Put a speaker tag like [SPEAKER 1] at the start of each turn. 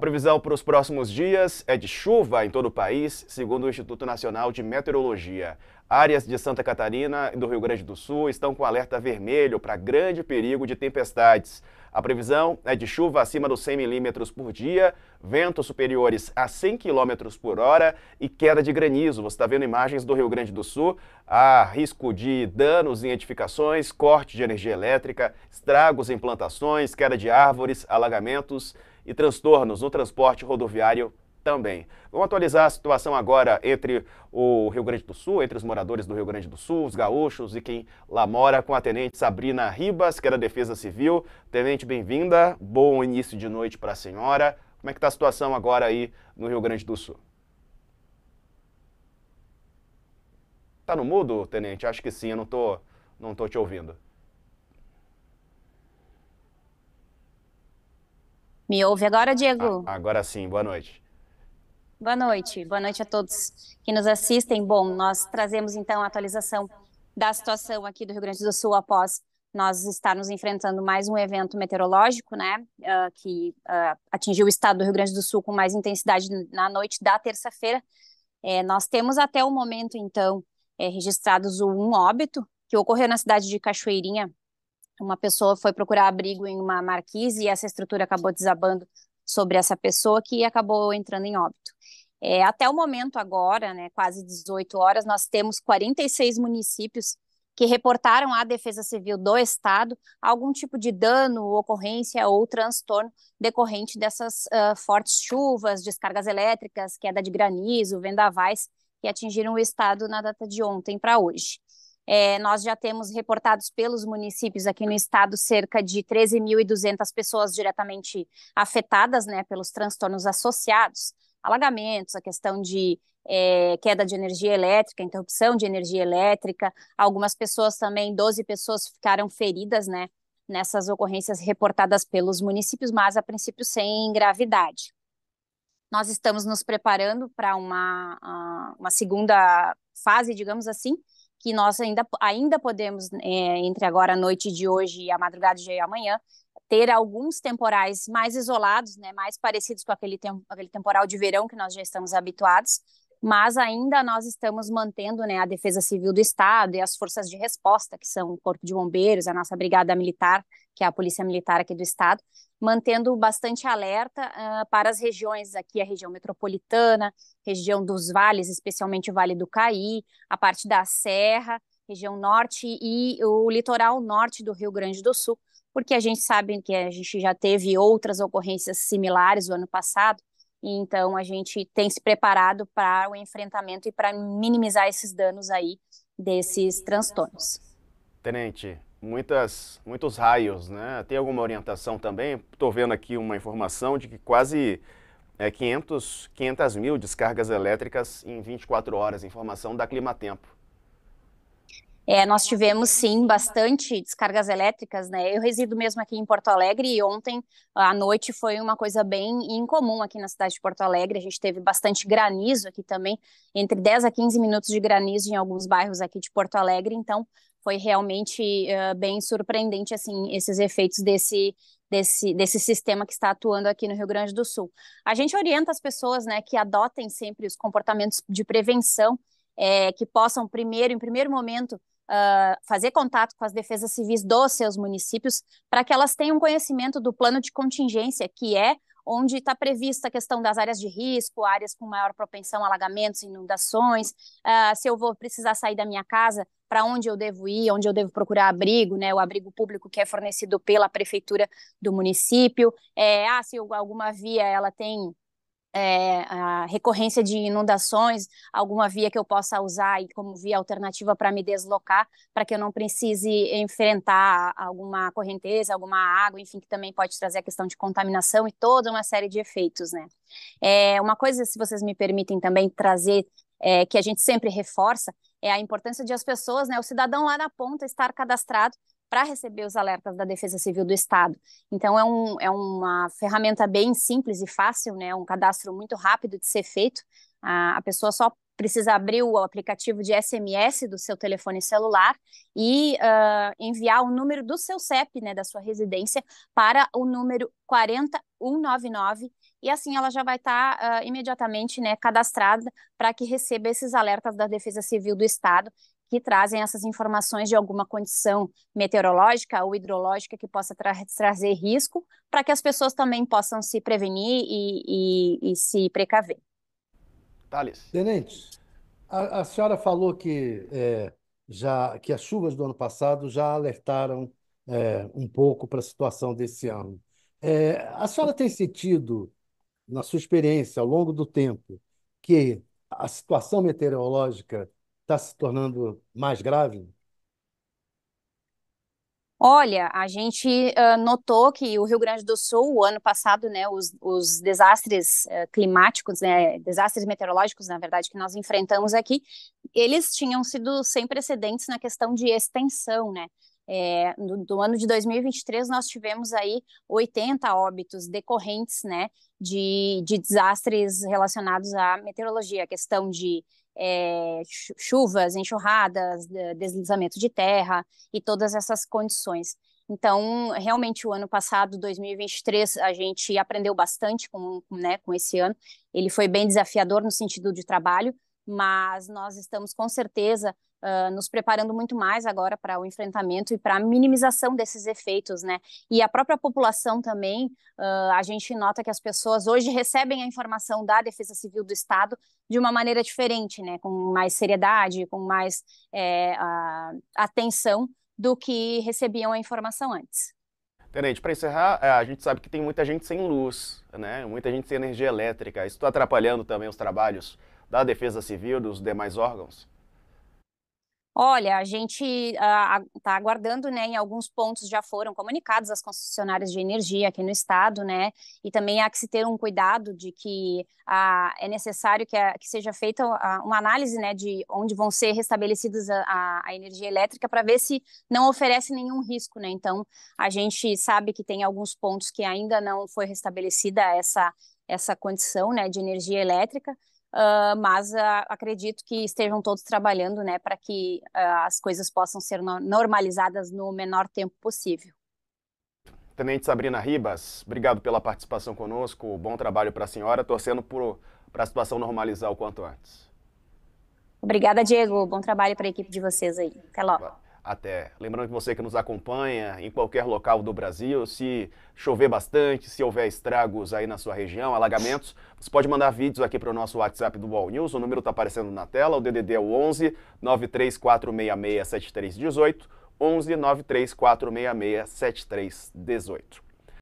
[SPEAKER 1] previsão para os próximos dias é de chuva em todo o país, segundo o Instituto Nacional de Meteorologia. Áreas de Santa Catarina e do Rio Grande do Sul estão com alerta vermelho para grande perigo de tempestades. A previsão é de chuva acima dos 100 milímetros por dia, ventos superiores a 100 quilômetros por hora e queda de granizo. Você está vendo imagens do Rio Grande do Sul. Há risco de danos em edificações, corte de energia elétrica, estragos em plantações, queda de árvores, alagamentos e transtornos no transporte rodoviário também. Vamos atualizar a situação agora entre o Rio Grande do Sul, entre os moradores do Rio Grande do Sul, os gaúchos e quem lá mora, com a tenente Sabrina Ribas, que é da Defesa Civil. Tenente, bem-vinda. Bom início de noite para a senhora. Como é que está a situação agora aí no Rio Grande do Sul? Tá no mudo, tenente? Acho que sim, eu não tô, não tô te ouvindo.
[SPEAKER 2] Me ouve agora, Diego?
[SPEAKER 1] Ah, agora sim, boa noite.
[SPEAKER 2] Boa noite, boa noite a todos que nos assistem. Bom, nós trazemos então a atualização da situação aqui do Rio Grande do Sul após nós estarmos enfrentando mais um evento meteorológico, né, uh, que uh, atingiu o estado do Rio Grande do Sul com mais intensidade na noite da terça-feira. É, nós temos até o momento, então, é, registrados um óbito que ocorreu na cidade de Cachoeirinha, uma pessoa foi procurar abrigo em uma marquise e essa estrutura acabou desabando sobre essa pessoa que acabou entrando em óbito. É, até o momento agora, né, quase 18 horas, nós temos 46 municípios que reportaram à Defesa Civil do Estado algum tipo de dano, ocorrência ou transtorno decorrente dessas uh, fortes chuvas, descargas elétricas, queda de granizo, vendavais que atingiram o Estado na data de ontem para hoje. É, nós já temos reportados pelos municípios aqui no estado cerca de 13.200 pessoas diretamente afetadas né, pelos transtornos associados, alagamentos, a questão de é, queda de energia elétrica, interrupção de energia elétrica. Algumas pessoas também, 12 pessoas ficaram feridas, né? Nessas ocorrências reportadas pelos municípios, mas a princípio sem gravidade. Nós estamos nos preparando para uma, ah, uma segunda fase, digamos assim, que nós ainda, ainda podemos, é, entre agora a noite de hoje e a madrugada de amanhã, ter alguns temporais mais isolados, né, mais parecidos com aquele, tem, aquele temporal de verão que nós já estamos habituados, mas ainda nós estamos mantendo né, a Defesa Civil do Estado e as forças de resposta, que são o Corpo de Bombeiros, a nossa Brigada Militar, que é a Polícia Militar aqui do Estado, mantendo bastante alerta uh, para as regiões aqui, a região metropolitana, região dos vales, especialmente o Vale do Caí, a parte da Serra, região norte e o litoral norte do Rio Grande do Sul, porque a gente sabe que a gente já teve outras ocorrências similares o ano passado, então a gente tem se preparado para o enfrentamento e para minimizar esses danos aí desses transtornos.
[SPEAKER 1] Tenente, muitas, muitos raios, né? Tem alguma orientação também? Estou vendo aqui uma informação de que quase é, 500, 500 mil descargas elétricas em 24 horas, informação da Climatempo.
[SPEAKER 2] É, nós tivemos sim bastante descargas elétricas, né? Eu resido mesmo aqui em Porto Alegre e ontem à noite foi uma coisa bem incomum aqui na cidade de Porto Alegre. A gente teve bastante granizo aqui também, entre 10 a 15 minutos de granizo em alguns bairros aqui de Porto Alegre. Então, foi realmente uh, bem surpreendente assim esses efeitos desse desse desse sistema que está atuando aqui no Rio Grande do Sul. A gente orienta as pessoas, né, que adotem sempre os comportamentos de prevenção, é, que possam primeiro, em primeiro momento, uh, fazer contato com as defesas civis dos seus municípios, para que elas tenham conhecimento do plano de contingência, que é onde está prevista a questão das áreas de risco, áreas com maior propensão a alagamentos, inundações, uh, se eu vou precisar sair da minha casa, para onde eu devo ir, onde eu devo procurar abrigo, né, o abrigo público que é fornecido pela prefeitura do município, é, ah, se alguma via ela tem é, a recorrência de inundações, alguma via que eu possa usar e como via alternativa para me deslocar, para que eu não precise enfrentar alguma correnteza, alguma água, enfim, que também pode trazer a questão de contaminação e toda uma série de efeitos, né? É, uma coisa, se vocês me permitem também trazer, é, que a gente sempre reforça, é a importância de as pessoas, né, o cidadão lá na ponta estar cadastrado para receber os alertas da Defesa Civil do Estado. Então, é, um, é uma ferramenta bem simples e fácil, né? um cadastro muito rápido de ser feito. A, a pessoa só precisa abrir o aplicativo de SMS do seu telefone celular e uh, enviar o número do seu CEP, né, da sua residência, para o número 40199 e assim ela já vai estar tá, uh, imediatamente né, cadastrada para que receba esses alertas da Defesa Civil do Estado que trazem essas informações de alguma condição meteorológica ou hidrológica que possa tra trazer risco, para que as pessoas também possam se prevenir e, e, e se precaver.
[SPEAKER 1] Thales. Tenente, a, a senhora falou que, é, já, que as chuvas do ano passado já alertaram é, um pouco para a situação desse ano. É, a senhora tem sentido, na sua experiência, ao longo do tempo, que a situação meteorológica está se tornando mais grave?
[SPEAKER 2] Olha, a gente uh, notou que o Rio Grande do Sul, o ano passado, né, os, os desastres uh, climáticos, né, desastres meteorológicos, na verdade, que nós enfrentamos aqui, eles tinham sido sem precedentes na questão de extensão, né? É, no, do ano de 2023, nós tivemos aí 80 óbitos decorrentes, né, de, de desastres relacionados à meteorologia, a questão de é, chuvas, enxurradas, deslizamento de terra e todas essas condições. Então, realmente, o ano passado, 2023, a gente aprendeu bastante com, né, com esse ano. Ele foi bem desafiador no sentido de trabalho, mas nós estamos com certeza Uh, nos preparando muito mais agora para o enfrentamento e para a minimização desses efeitos, né? E a própria população também, uh, a gente nota que as pessoas hoje recebem a informação da Defesa Civil do Estado de uma maneira diferente, né? Com mais seriedade, com mais é, atenção do que recebiam a informação antes.
[SPEAKER 1] Tenente, para encerrar, é, a gente sabe que tem muita gente sem luz, né? Muita gente sem energia elétrica. Isso está atrapalhando também os trabalhos da Defesa Civil, dos demais órgãos?
[SPEAKER 2] Olha, a gente está ah, aguardando, né? Em alguns pontos já foram comunicados às concessionárias de energia aqui no estado, né? E também há que se ter um cuidado de que ah, é necessário que, a, que seja feita ah, uma análise, né? De onde vão ser restabelecidas a, a energia elétrica para ver se não oferece nenhum risco, né? Então, a gente sabe que tem alguns pontos que ainda não foi restabelecida essa essa condição né, de energia elétrica, Uh, mas uh, acredito que estejam todos trabalhando né, para que uh, as coisas possam ser no normalizadas no menor tempo possível.
[SPEAKER 1] Tenente Sabrina Ribas, obrigado pela participação conosco. Bom trabalho para a senhora, torcendo para a situação normalizar o quanto antes.
[SPEAKER 2] Obrigada, Diego. Bom trabalho para a equipe de vocês aí. Até logo. Vai
[SPEAKER 1] até. Lembrando que você que nos acompanha em qualquer local do Brasil, se chover bastante, se houver estragos aí na sua região, alagamentos, você pode mandar vídeos aqui para o nosso WhatsApp do Wall News, o número está aparecendo na tela, o DDD é o 11 934667318, 11 934667318.